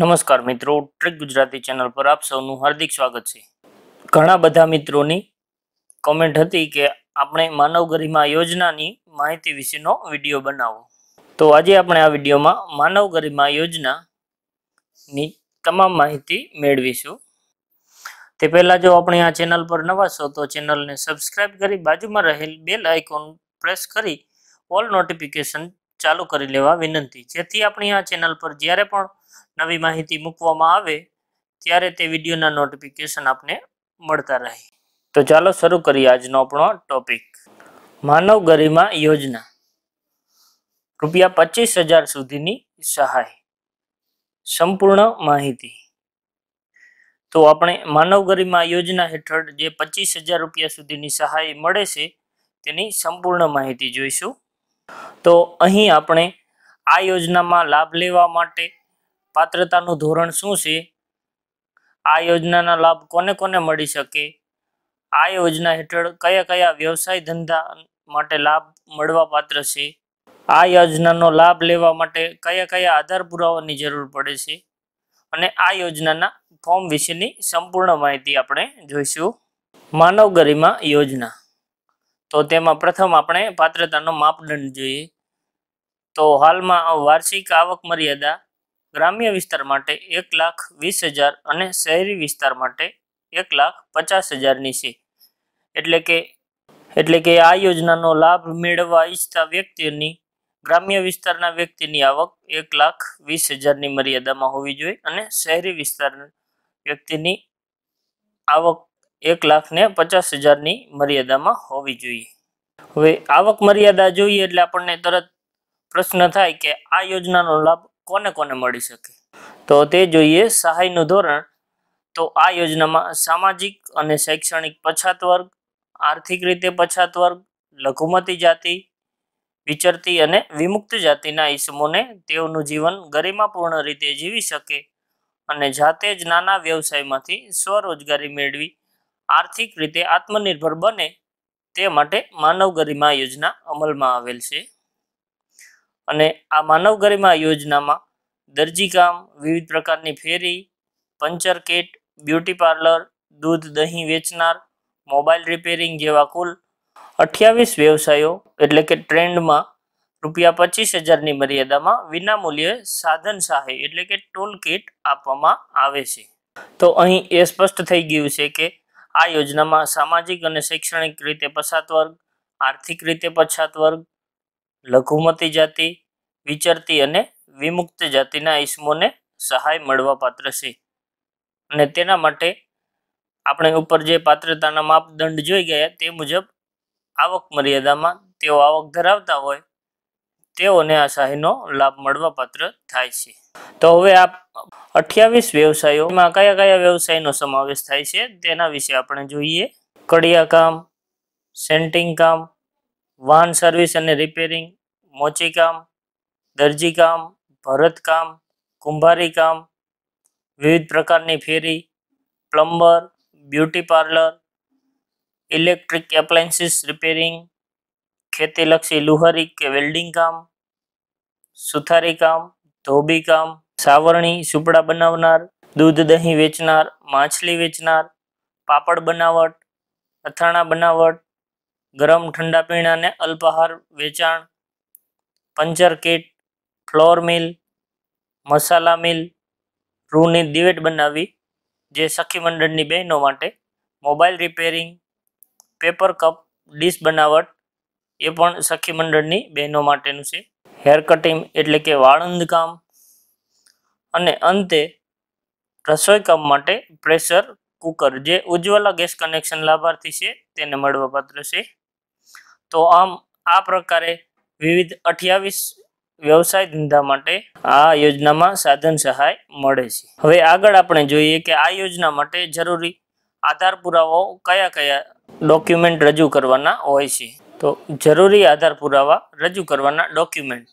નમસ્કાર મિત્રો track Gujarati channel પર આપ સૌનું હાર્દિક સ્વાગત છે ઘણા બધા મિત્રોની કોમેન્ટ હતી કે આપણે માનવ ગરિમા યોજનાની માહિતી વિશેનો વિડીયો બનાવો તો આજે આપણે આ વિડીયોમાં માનવ ગરિમા યોજનાની તમામ માહિતી મેળવીશું તે પહેલાં જો આપણે આ ચેનલ પર નવા છો તો ચેનલને સબસ્ક્રાઇબ કરી બાજુમાં રહેલ બેલ આઇકોન પ્રેસ કરી ઓલ નોટિફિકેશન ચાલુ કરી લેવા વિનંતી જેથી આપણી આ ચેનલ પર જ્યારે પણ નવી માહિતી મૂકવામાં આવે ત્યારે તે વિડીયોના નોટિફિકેશન આપને મળતા રહે તો ચાલો શરૂ કરીએ આજનો આપણો ટોપિક માનવ ગરિમા યોજના રૂપિયા પચીસ હજાર સુધીની સહાય સંપૂર્ણ માહિતી તો આપણે માનવ ગરિમા યોજના હેઠળ જે પચીસ હજાર રૂપિયા સુધીની સહાય મળે છે તેની સંપૂર્ણ માહિતી જોઈશું તો અહીં આપણે આ યોજનામાં લાભ લેવા માટે પાત્રતાનું ધોરણ શું છે આ યોજનાના લાભ કોને કોને મળી શકે આ યોજના હેઠળ કયા કયા વ્યવસાય ધંધા માટે લાભ મળવા પાત્ર છે આ યોજનાનો લાભ લેવા માટે કયા કયા આધાર પુરાવાની જરૂર પડે છે અને આ યોજનાના ફોર્મ વિશેની સંપૂર્ણ માહિતી આપણે જોઈશું માનવ ગરિમા યોજના તો તેમાં પ્રથમ આપણે પાત્રતાનો માપદંડ જોઈએ તો હાલમાં વાર્ષિક આવક મર્યાદા ગ્રામ્ય વિસ્તાર માટે એક લાખ વીસ હજાર અને શહેરી વિસ્તાર માટે એક લાખ પચાસ હજારની છે એટલે કે એટલે કે આ યોજનાનો લાભ મેળવવા ઈચ્છતા વ્યક્તિની ગ્રામ્ય વિસ્તારના વ્યક્તિની આવક એક લાખ વીસ હજારની મર્યાદામાં હોવી જોઈએ અને શહેરી વિસ્તારના વ્યક્તિની આવક એક લાખ ને પચાસ હજારની મર્યાદામાં હોવી જોઈએ હવે આવક મર્યાદા જોઈએ એટલે આપણને તરત પ્રશ્ન થાય કે આ યોજનાનો લાભ કોને કોને મળી શકે તો તે જોઈએ સહાયનું ધોરણ તો આ યોજનામાં સામાજિક અને શૈક્ષણિક પછાત વર્ગ આર્થિક રીતે પછાત વર્ગ લઘુમતી જાતિ વિચરતી અને વિમુક્ત જાતિના ઈસમોને તેઓનું જીવન ગરિમાપૂર્ણ રીતે જીવી શકે અને જાતે જ નાના વ્યવસાયમાંથી સ્વરોજગારી મેળવી આર્થિક રીતે આત્મનિર્ભર બને તે માટે માનવ ગરિમા યોજના અમલમાં આવેલ છે અને આ માનવ ગરિમા યોજનામાં દરજી કામ વિવિધ પ્રકારની ફેરી પંચર કિટ બ્યુટી પાર્લર દૂધ દહીં વેચનાર મોબાઈલ રિપેરિંગ જેવા કુલ અઠ્યાવીસ વ્યવસાયો એટલે કે ટ્રેન્ડમાં રૂપિયા પચીસ હજારની મર્યાદામાં વિનામૂલ્યે સાધન સહાય એટલે કે ટોલ કિટ આપવામાં આવે છે તો અહીં એ સ્પષ્ટ થઈ ગયું છે કે આ યોજનામાં સામાજિક અને શૈક્ષણિક રીતે પછાત વર્ગ આર્થિક રીતે પછાત વર્ગ લઘુમતી જાતિ વિચરતી અને વિમુક્ત જાતિના ઈસમોને સહાય મળવા પાત્ર છે અને તેના માટે આપણે ઉપર જે પાત્રતાના માપદંડ જોઈ ગયા તે મુજબ આવક મર્યાદામાં તેઓ આવક ધરાવતા હોય તેઓને આ સહાયનો લાભ મળવા પાત્ર થાય છે તો હવે આ અઠ્યાવીસ વ્યવસાયોમાં કયા કયા વ્યવસાયનો સમાવેશ થાય છે તેના વિશે આપણે જોઈએ કડિયાકામ સેન્ટિંગ કામ વાહન સર્વિસ અને રિપેરિંગ મોચીકામ દરજીકામ ભરતકામ કુંભારીકામ વિવિધ પ્રકારની ફેરી plumber beauty parlour electric appliances repairing ખેતીલક્ષી લુહારી કે વેલ્ડિંગ કામ સુથારી કામ ધોબી કામ સાવરણી સુપડા બનાવનાર દૂધ દહીં વેચનાર માછલી વેચનાર પાપડ બનાવટ અથાણા બનાવટ ગરમ ઠંડા પીણાને અલ્પાહાર વેચાણ પંચર કીટ ફ્લોર મિલ મસાલા મિલ રૂની દિવેટ બનાવી જે સખી મંડળની બહેનો માટે mobile repairing paper cup dish બનાવટ એ પણ સખી મંડળની બહેનો માટેનું છે હેર કટિંગ એટલે કે વાળંદ કામ અને અંતે રસોઈ કામ માટે પ્રેશર કુકર જે ઉજ્જવલા ગેસ કનેક્શન લાભાર્થી છે તેને મળવાપાત્ર છે તો આમ આ પ્રકારે વિવિધ અઠ્યાવીસ વ્યવસાય ધંધા માટે આ યોજનામાં સાધન સહાય મળે છે હવે આગળ આપણે જોઈએ કે આ યોજના માટે જરૂરી આધાર પુરાવાઓ કયા કયા ડોક્યુમેન્ટ રજૂ કરવાના હોય છે તો જરૂરી આધાર પુરાવા રજૂ કરવાના ડોક્યુમેન્ટ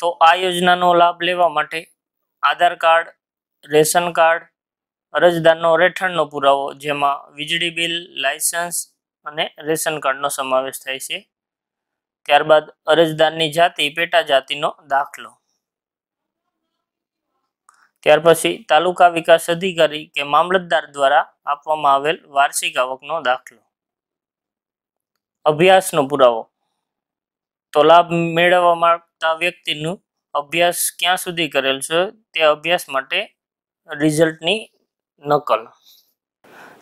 તો આ યોજનાનો લાભ લેવા માટે આધાર કાર્ડ રેશન કાર્ડ અરજદારનો રહેઠાણનો પુરાવો જેમાં વીજળી બિલ લાયસન્સ અને રેશન કાર્ડનો સમાવેશ થાય છે ત્યારબાદ અરજદારની જાતિ પેટા જાતિનો દાખલો ત્યાર પછી તાલુકા વિકાસ અધિકારી કે મામલતદાર દ્વારા આપવામાં આવેલ વાર્ષિક આવકનો દાખલો અભ્યાસનો પુરાવો તો લાભ મેળવવા માંગતા વ્યક્તિનું અભ્યાસ ક્યાં સુધી કરેલ છે તે અભ્યાસ માટે રિઝલ્ટની નકલ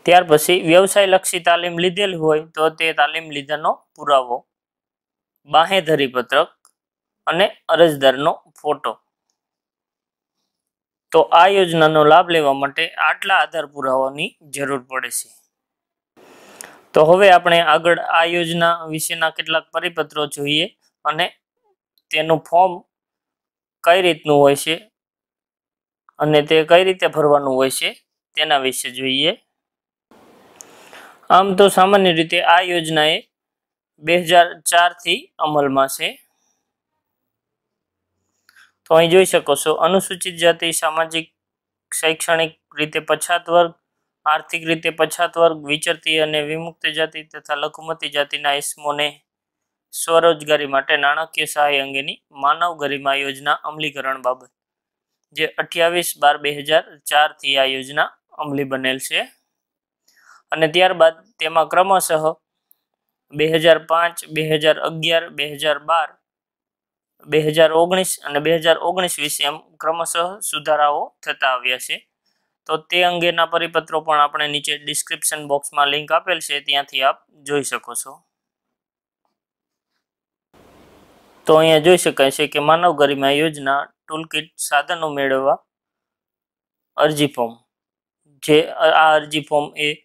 ત્યાર પછી વ્યવસાયલક્ષી તાલીમ લીધેલ હોય તો તે તાલીમ લીધાનો પુરાવો બાહેધરી પત્રક અને અરજદારનો ફોટો તો આ યોજનાનો લાભ લેવા માટે આટલા આધાર પુરાવાની જરૂર પડે છે તો હવે આપણે આગળ આ યોજના વિશેના કેટલાક પરિપત્રો જોઈએ અને તેનું ફોર્મ કઈ રીતનું હોય છે અને તે કઈ રીતે ભરવાનું હોય છે તેના વિશે જોઈએ આમ તો સામાન્ય રીતે આ યોજનાએ બે હજાર થી અમલમાં છે તો અહીં જોઈ શકો છો અનુસૂચિત જાતિ સામાજિક શૈક્ષણિક રીતે પછાત વર્ગ આર્થિક રીતે પછાત વર્ગ વિચરતી અને વિમુક્ત જાતિ તથા લઘુમતી જાતિના ઇસમોને સ્વરોજગારી માટે નાણાકીય સહાય અંગેની માનવ ગરિમા યોજના અમલીકરણ બાબત જે અઠ્યાવીસ બાર બે હજાર થી આ યોજના અમલી બનેલ છે અને ત્યારબાદ તેમાં ક્રમશઃ બે હજાર પાંચ બે હજાર અગિયાર બે હજાર બાર બે હજાર ઓગણીસ અને બે હજાર ઓગણીસ વીસ એમ ક્રમશઃ સુધારાઓ થતા આવ્યા છે તો તે અંગેના પરિપત્રો પણ આપણે નીચે ડિસ્ક્રિપ્શન બોક્સમાં લિંક આપેલ છે ત્યાંથી આપ જોઈ શકો છો તો અહીંયા જોઈ શકાય છે કે માનવ ગરિમા યોજના ટૂલકિટ સાધનો મેળવવા અરજી ફોર્મ જે આ અરજી ફોર્મ એ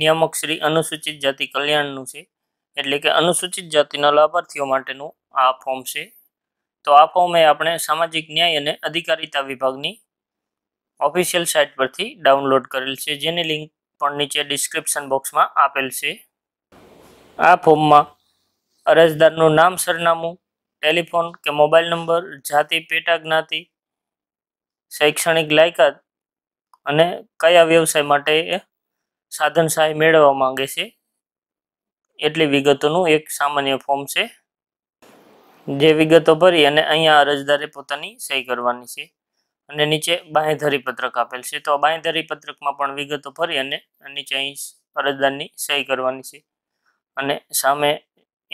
નિયામક શ્રી અનુસૂચિત જાતિ કલ્યાણનું છે એટલે કે અનુસૂચિત જાતિના લાભાર્થીઓ માટેનું આ ફોર્મ છે તો આ ફોર્મ એ આપણે સામાજિક ન્યાય અને અધિકારિતા વિભાગની ઓફિશિયલ સાઇટ પરથી ડાઉનલોડ કરેલ છે જેની લિંક પણ નીચે ડિસ્ક્રિપ્શન બોક્સમાં આપેલ છે આ ફોર્મમાં અરજદારનું નામ સરનામું ટેલિફોન કે મોબાઈલ નંબર જાતિ પેટા જ્ઞાતિ શૈક્ષણિક લાયકાત અને કયા વ્યવસાય માટે સાધન સહાય મેળવવા માંગે છે એટલી વિગતોનું એક સામાન્ય ફોર્મ છે જે વિગતો ભરી અને અહીંયા અરજદારે પોતાની સહી કરવાની છે અને નીચે બાંયધરી પત્રક આપેલ છે તો બાંયધરી પત્રકમાં પણ વિગતો ભરી અને નીચે અહીં અરજદારની સહી કરવાની છે અને સામે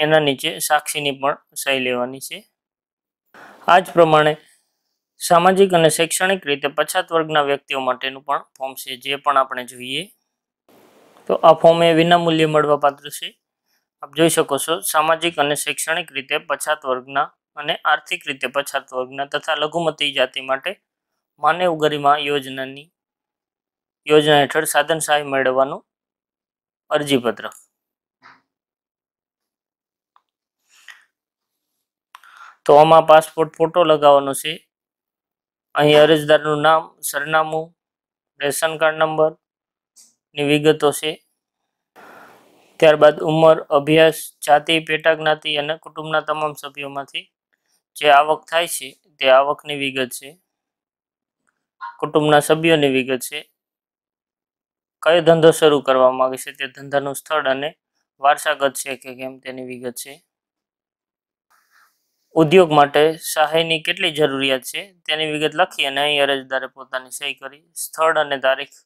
એના નીચે સાક્ષીની પણ સહી લેવાની છે આ જ પ્રમાણે સામાજિક અને શૈક્ષણિક રીતે પછાત વર્ગના વ્યક્તિઓ માટેનું પણ ફોર્મ છે જે પણ આપણે જોઈએ તો આ ફોર્મ એ વિનામૂલ્યે મળવાપાત્ર છે આપ જોઈ શકો છો સામાજિક અને શૈક્ષણિક રીતે પછાત વર્ગના અને આર્થિક રીતે પછાત વર્ગના તથા લઘુમતી જાતિ માટે માનવ ગરિમા યોજનાની યોજના હેઠળ સાધન સહાય મેળવવાનું અરજીપત્ર તો આમાં પાસપોર્ટ ફોટો લગાવવાનો છે અહીં અરજદારનું નામ સરનામું રેશન કાર્ડ નંબર ની વિગતો છે ત્યારબાદ ઉંમર અભ્યાસ જાતિ પેટા જ્ઞાતિ અને કુટુંબના તમામ સભ્યોમાંથી જે આવક થાય છે તે આવકની વિગત છે કુટુંબના સભ્યોની વિગત છે કયો ધંધો શરૂ કરવા માંગે છે તે ધંધાનું સ્થળ અને વારસાગત છે કે કેમ તેની વિગત છે ઉદ્યોગ માટે સહાયની કેટલી જરૂરિયાત છે તેની વિગત લખી અને અહીં અરજદારે પોતાની સહી કરી સ્થળ અને તારીખ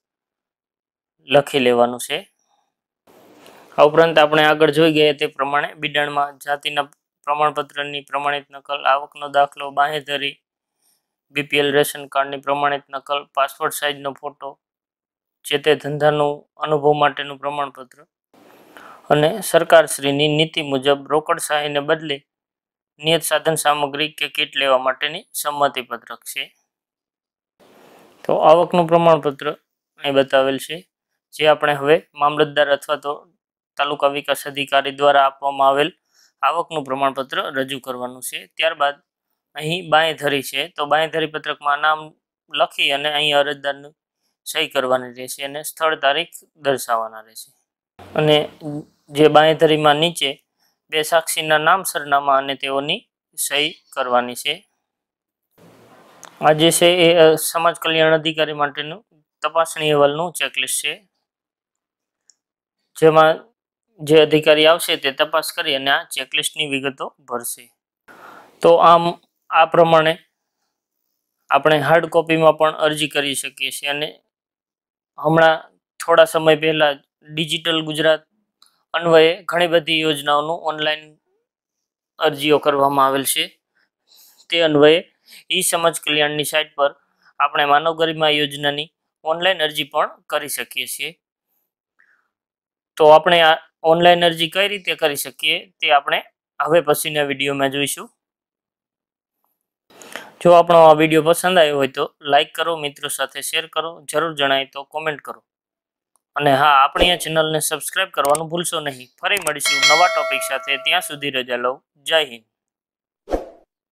લખી લેવાનું છે આ ઉપરાંત આપણે આગળ જોઈ ગયા તે પ્રમાણે બિડાણમાં જાતિના પ્રમાણપત્રની પ્રમાણિત નકલ આવકનો દાખલો બાંહેધરી બીપીએલ રેશન કાર્ડની પ્રમાણિત નકલ પાસપોર્ટ સાઇઝનો ફોટો જે તે ધંધાનું અનુભવ માટેનું પ્રમાણપત્ર અને સરકારશ્રીની નીતિ મુજબ રોકડ સહાયને બદલે નિયત સાધન સામગ્રી કે કીટ લેવા માટેની સંમતિપત્રક છે તો આવકનું પ્રમાણપત્ર અહીં બતાવેલ છે જે આપણે હવે મામલતદાર અથવા તો તાલુકા વિકાસ અધિકારી દ્વારા આપવામાં આવેલ આવકનું પ્રમાણપત્ર રજૂ કરવાનું છે ત્યારબાદ અહીં બાંયધરી છે તો બાંયધરી પત્રકમાં નામ લખી અને અહીં અરજદારની સહી કરવાની રહેશે અને સ્થળ તારીખ દર્શાવવાના રહેશે અને જે બાંયધરીમાં નીચે બે સાક્ષીના નામ સરનામા અને તેઓની સહી કરવાની છે આ જે છે એ સમાજ કલ્યાણ અધિકારી માટેનું તપાસણી અહેવાલનું ચેકલિસ્ટ છે જેમાં જે અધિકારી આવશે તે તપાસ કરી અને આ ચેકલિસ્ટની વિગતો ભરશે તો આમ આ પ્રમાણે આપણે હાર્ડ કોપીમાં પણ અરજી કરી શકીએ છીએ અને હમણાં થોડા સમય પહેલાં ડિજિટલ ગુજરાત અન્વયે ઘણી બધી યોજનાઓનું ઓનલાઈન અરજીઓ કરવામાં આવેલ છે તે અન્વયે ઈ સમાજ કલ્યાણની સાઇટ પર આપણે માનવ ગરિમા યોજનાની ઓનલાઈન અરજી પણ કરી શકીએ છીએ તો આપણે આ ઓનલાઈન અરજી કઈ રીતે કરી શકીએ તે આપણે હવે પછીના વિડીયોમાં જોઈશું જો આપણો આ વિડીયો પસંદ આવ્યો હોય તો લાઈક કરો મિત્રો સાથે શેર કરો જરૂર જણાય તો કોમેન્ટ કરો અને હા આપણી આ ચેનલને સબસ્ક્રાઈબ કરવાનું ભૂલશો નહીં ફરી મળીશું નવા ટોપિક સાથે ત્યાં સુધી રજા લઉં જય હિન્દ